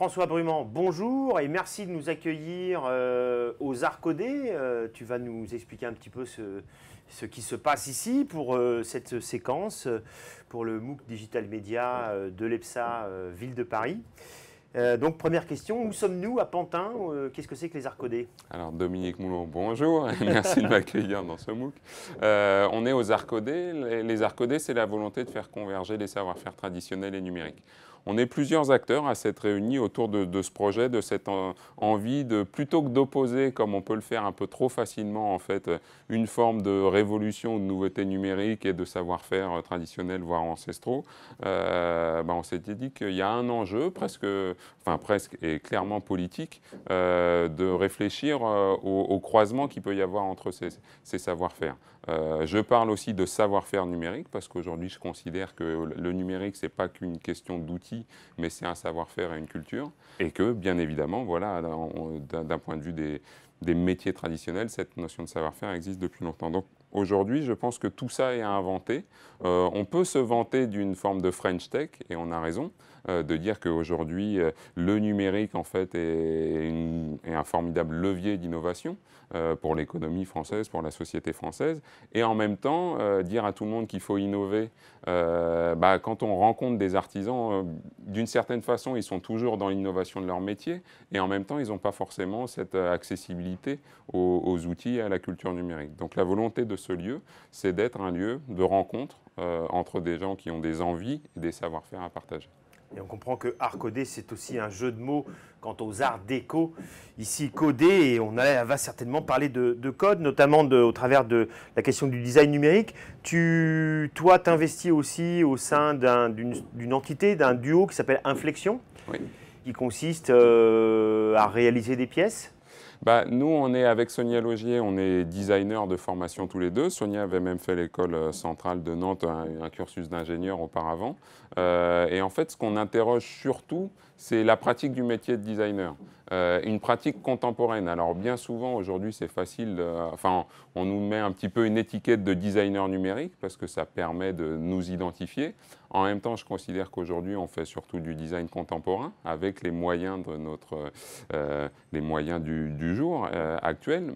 François Brumand, bonjour et merci de nous accueillir euh, aux Arcodés. Euh, tu vas nous expliquer un petit peu ce, qui se passe ici pour euh, cette séquence, pour le MOOC Digital Media de l'EPSA Ville de Paris. donc première question, où sommes-nous à Pantin Qu'est-ce que c'est que les Arcodés Alors Dominique Moulon, bonjour et merci de m'accueillir dans ce MOOC. on est aux Arcodés. Les Arcodés, c'est la volonté de faire converger les savoir-faire traditionnels et numériques on est plusieurs acteurs à s'être réunis autour de, ce projet, de cette envie de, plutôt que d'opposer, comme on peut le faire un peu trop facilement en fait, une forme de révolution, de nouveauté numérique et de savoir-faire euh, traditionnel, voire ancestraux, euh, ben, on s'était dit qu'il y a un enjeu presque, enfin presque et clairement politique euh, de réfléchir au, croisement qu'il peut y avoir entre ces savoir-faire. Euh, je parle aussi de savoir-faire numérique parce qu'aujourd'hui, je considère que le numérique, c'est pas qu'une question d'outils, mais c'est un savoir-faire et une culture. Et que, bien évidemment, voilà, d'un point de vue des, des métiers traditionnels, cette notion de savoir-faire existe depuis longtemps. Donc, Aujourd'hui, je pense que tout ça est à inventer. Euh, on peut se vanter d'une forme de French Tech, et on a raison, euh, de dire qu'aujourd'hui, euh, le numérique, en fait, est, un formidable levier d'innovation pour l'économie française, pour la société française. Et en même temps, dire à tout le monde qu'il faut innover, bah, quand on rencontre des artisans, d'une certaine façon, ils sont toujours dans l'innovation de leur métier, et en même temps, ils n'ont pas forcément cette accessibilité aux, aux outils et à la culture numérique. Donc la volonté de ce lieu, c'est d'être un lieu de rencontre euh, entre des gens qui ont des envies et des savoir-faire à partager. Et on comprend que art codé, c'est aussi un jeu de mots quant aux arts déco. Ici, codé, et on va certainement parler de, code, notamment au travers de la question du design numérique. Tu, toi, t'investis aussi au sein d'une entité, d'un duo qui s'appelle Inflexion, qui consiste euh, à réaliser des pièces bah, nous, on est avec Sonia Logier, on est designer de formation tous les deux. Sonia avait même fait l'école euh, centrale de Nantes, un, cursus d'ingénieur auparavant. Euh, et en fait, ce qu'on interroge surtout, c'est la pratique du métier de designer, euh, une pratique contemporaine. Alors bien souvent aujourd'hui c'est facile, enfin on nous met un petit peu une étiquette de designer numérique parce que ça permet de nous identifier. En même temps je considère qu'aujourd'hui on fait surtout du design contemporain avec les moyens, de notre, euh, les moyens du, du jour euh, actuel,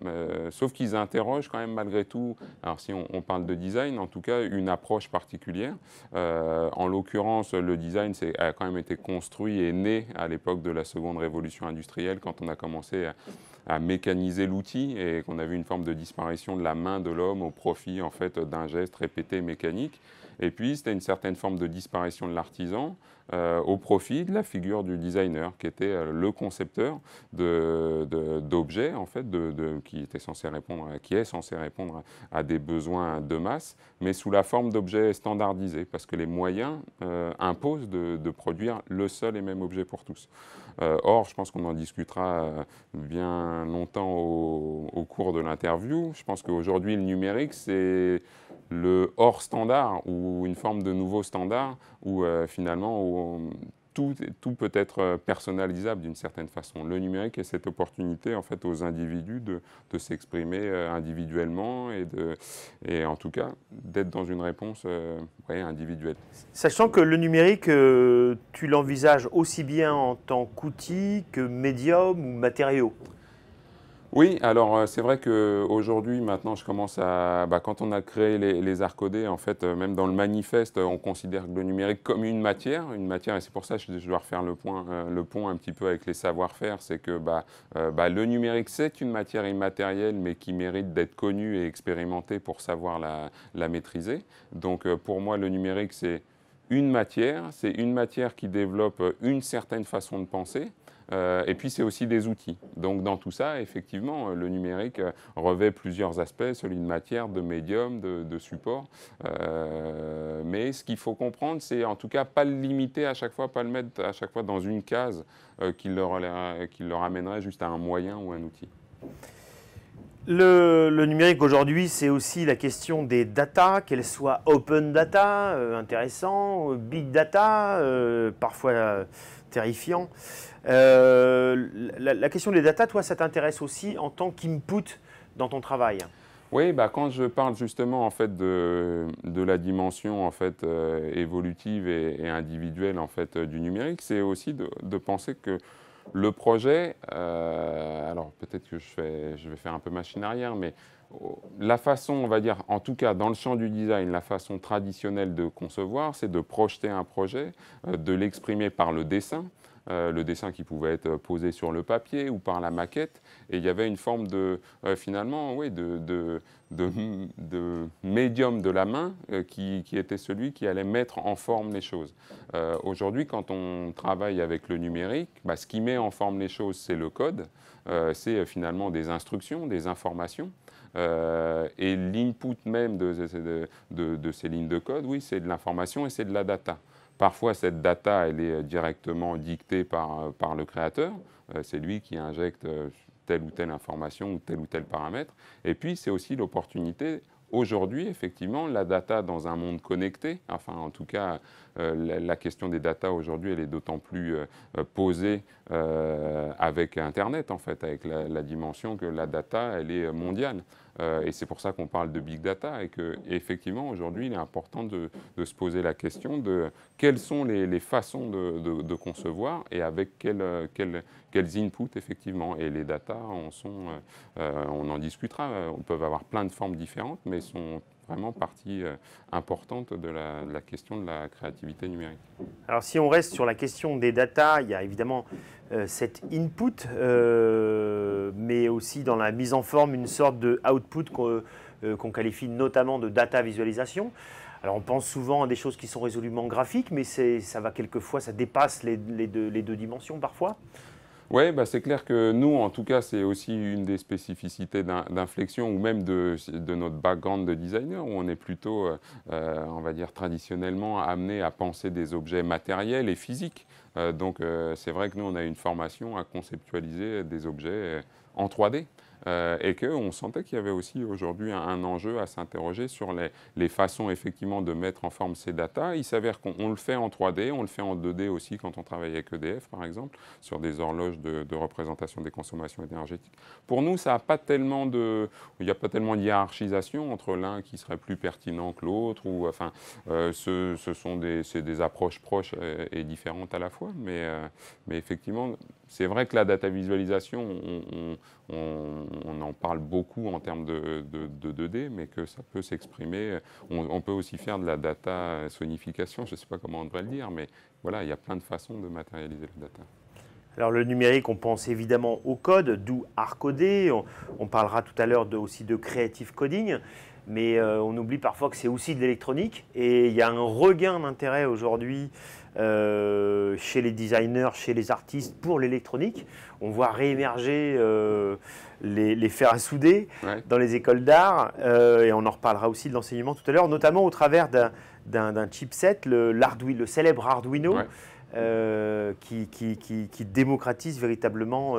sauf qu'ils interrogent quand même malgré tout, alors si on, on, parle de design, en tout cas une approche particulière. en l'occurrence le design a quand même été construit et né à l'époque de la seconde révolution industrielle, quand on a commencé à, mécaniser l'outil et qu'on a vu une forme de disparition de la main de l'homme au profit en fait d'un geste répété mécanique. Et puis c'était une certaine forme de disparition de l'artisan euh, au profit de la figure du designer, qui était euh, le concepteur d'objets, de, en fait, de, qui, était censé répondre, qui est censé répondre à des besoins de masse, mais sous la forme d'objets standardisés, parce que les moyens euh, imposent de, produire le seul et même objet pour tous. or, je pense qu'on en discutera bien longtemps au, cours de l'interview. Je pense qu'aujourd'hui, le numérique, c'est le hors standard ou une forme de nouveau standard où finalement tout, peut être euh, personnalisable d'une certaine façon. Le numérique est cette opportunité en fait aux individus de, s'exprimer euh, individuellement et, et en tout cas d'être dans une réponse euh, individuelle. Sachant que le numérique, tu l'envisages aussi bien en tant qu'outil que médium ou matériau. Oui, alors euh, c'est vrai qu'aujourd'hui, maintenant, je commence à. Bah, quand on a créé les, les codés, en fait, euh, même dans le manifeste, on considère le numérique comme une matière, une matière, et c'est pour ça que je dois refaire le point, euh, le point un petit peu avec les savoir-faire, c'est que bah, bah, le numérique, c'est une matière immatérielle, mais qui mérite d'être connue et expérimentée pour savoir la maîtriser. Donc pour moi, le numérique, c'est une matière, c'est une matière qui développe une certaine façon de penser. Euh, et puis c'est aussi des outils. Donc dans tout ça, effectivement, euh, le numérique euh, revêt plusieurs aspects, celui de matière, de médium, de, support. mais ce qu'il faut comprendre, c'est en tout cas pas le limiter à chaque fois, pas le mettre à chaque fois dans une case qui, le, qui le ramènerait juste à un moyen ou un outil. Le, numérique aujourd'hui, c'est aussi la question des data, qu'elles soient open data, euh, intéressant, big data, euh, parfois euh, terrifiant. Euh, la, question des data, toi, ça t'intéresse aussi en tant qu'input dans ton travail oui, bah, quand je parle justement en fait de, la dimension en fait évolutive et, individuelle en fait du numérique, c'est aussi de penser que le projet, euh, alors peut-être que je, vais faire un peu machine arrière, mais oh, la façon, on va dire, en tout cas dans le champ du design, la façon traditionnelle de concevoir, c'est de projeter un projet, euh, de l'exprimer par le dessin, euh, le dessin qui pouvait être euh, posé sur le papier ou par la maquette. Et il y avait une forme de, euh, finalement, oui, de, médium de la main qui, était celui qui allait mettre en forme les choses. Aujourd'hui, quand on travaille avec le numérique, bah, ce qui met en forme les choses, c'est le code, c'est finalement des instructions, des informations. et l'input même de, de, ces lignes de code, oui, c'est de l'information et c'est de la data. Parfois, cette data, elle est euh, directement dictée par, euh, par le créateur. Euh, c'est lui qui injecte telle ou telle information ou tel ou tel paramètre. Et puis, c'est aussi l'opportunité aujourd'hui, effectivement, la data dans un monde connecté, enfin en tout cas, la, question des data aujourd'hui, elle est d'autant plus posée avec Internet, en fait, avec la dimension que la data, elle est mondiale. Euh, et c'est pour ça qu'on parle de big data et que effectivement aujourd'hui il est important de, se poser la question de quelles sont les, façons de, concevoir et avec euh, quels inputs effectivement. Et les data sont, euh, on en discutera, on peut avoir plein de formes différentes, mais sont vraiment partie importante de la, de la, question de la créativité numérique. Alors si on reste sur la question des data, il y a évidemment euh, cet input, euh, mais aussi dans la mise en forme une sorte de output euh, qu'on qualifie notamment de data visualisation. Alors on pense souvent à des choses qui sont résolument graphiques, mais ça va quelquefois, ça dépasse les deux dimensions parfois. Oui, bah, c'est clair que nous, en tout cas, c'est aussi une des spécificités d'inflexion ou même de, notre background de designer, où on est plutôt, euh, euh, on va dire, traditionnellement amené à penser des objets matériels et physiques. Euh, donc, c'est vrai que nous, on a une formation à conceptualiser des objets en 3D. Euh, et qu'on sentait qu'il y avait aussi aujourd'hui un, enjeu à s'interroger sur les, façons effectivement de mettre en forme ces datas. Il s'avère qu'on le fait en 3D, on le fait en 2D aussi quand on travaille avec EDF par exemple, sur des horloges de, représentation des consommations énergétiques. Pour nous, ça a pas tellement de, il n'y a pas tellement de hiérarchisation entre l'un qui serait plus pertinent que l'autre, ou enfin, euh, ce, sont des, des approches proches et, différentes à la fois, mais, euh, mais effectivement, c'est vrai que la data visualisation, on, en parle beaucoup en termes de, 2D, mais que ça peut s'exprimer. On, peut aussi faire de la data sonification, je ne sais pas comment on devrait le dire, mais voilà, il y a plein de façons de matérialiser le data. Alors le numérique, on pense évidemment au code, d'où arcoder. On, parlera tout à l'heure aussi de creative coding, mais euh, on oublie parfois que c'est aussi de l'électronique et il y a un regain d'intérêt aujourd'hui euh, chez les designers, chez les artistes pour l'électronique. On voit réémerger euh, les, les, fers à souder dans les écoles d'art euh, et on en reparlera aussi de l'enseignement tout à l'heure, notamment au travers d'un chipset, le, le, célèbre Arduino. qui, qui, démocratise véritablement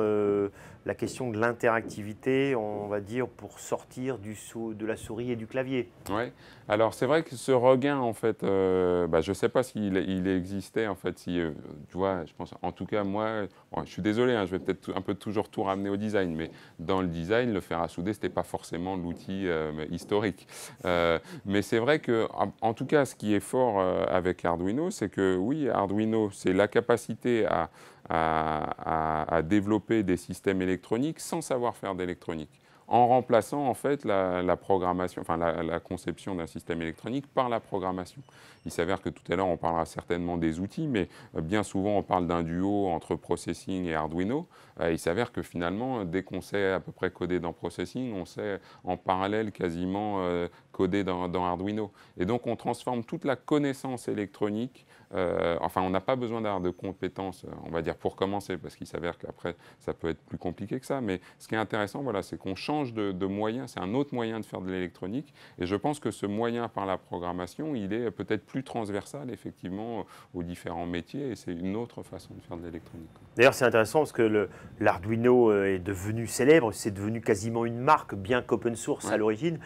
la question de l'interactivité, on va dire, pour sortir du sou, de la souris et du clavier. Oui, alors c'est vrai que ce regain, en fait, euh, bah, je ne sais pas s'il il existait, en fait, si, euh, tu vois, je pense, en tout cas, moi, je suis désolé, hein, je vais peut-être un peu toujours tout ramener au design, mais dans le design, le fer à souder, ce n'était pas forcément l'outil euh, historique. mais c'est vrai que, en, tout cas, ce qui est fort avec Arduino, c'est que oui, Arduino, c'est la capacité à à, développer des systèmes électroniques sans savoir faire d'électronique en remplaçant en fait la, programmation, enfin la, conception d'un système électronique par la programmation. Il s'avère que tout à l'heure on parlera certainement des outils, mais euh, bien souvent on parle d'un duo entre processing et Arduino. Euh, il s'avère que finalement, dès qu'on sait à peu près coder dans processing, on sait en parallèle quasiment euh, coder dans Arduino. Et donc on transforme toute la connaissance électronique euh, enfin, on n'a pas besoin d'avoir de compétences, euh, on va dire, pour commencer, parce qu'il s'avère qu'après, ça peut être plus compliqué que ça. Mais ce qui est intéressant, voilà, c'est qu'on change de, moyen, c'est un autre moyen de faire de l'électronique. Et je pense que ce moyen par la programmation, il est peut-être plus transversal, effectivement, aux différents métiers. Et c'est une autre façon de faire de l'électronique. D'ailleurs, c'est intéressant parce que l'Arduino euh, est devenu célèbre, c'est devenu quasiment une marque, bien qu'open source à l'origine.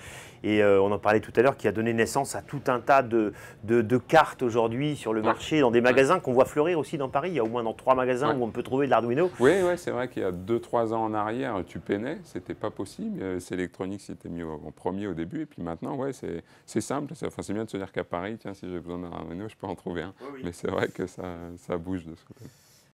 Et euh, on en parlait tout à l'heure, qui a donné naissance à tout un tas de, de, cartes aujourd'hui sur le marché, dans des magasins qu'on voit fleurir aussi dans Paris. Il y a au moins dans trois magasins où on peut trouver de l'Arduino. Oui, c'est vrai qu'il y a deux, trois ans en arrière, tu peinais, c'était pas possible. Euh, c'est électronique, c'était mis en premier au début. Et puis maintenant, ouais, c'est simple. C'est bien de se dire qu'à Paris, tiens, si j'ai besoin d'un Arduino, je peux en trouver un. Mais c'est vrai que ça, ça bouge de ce côté.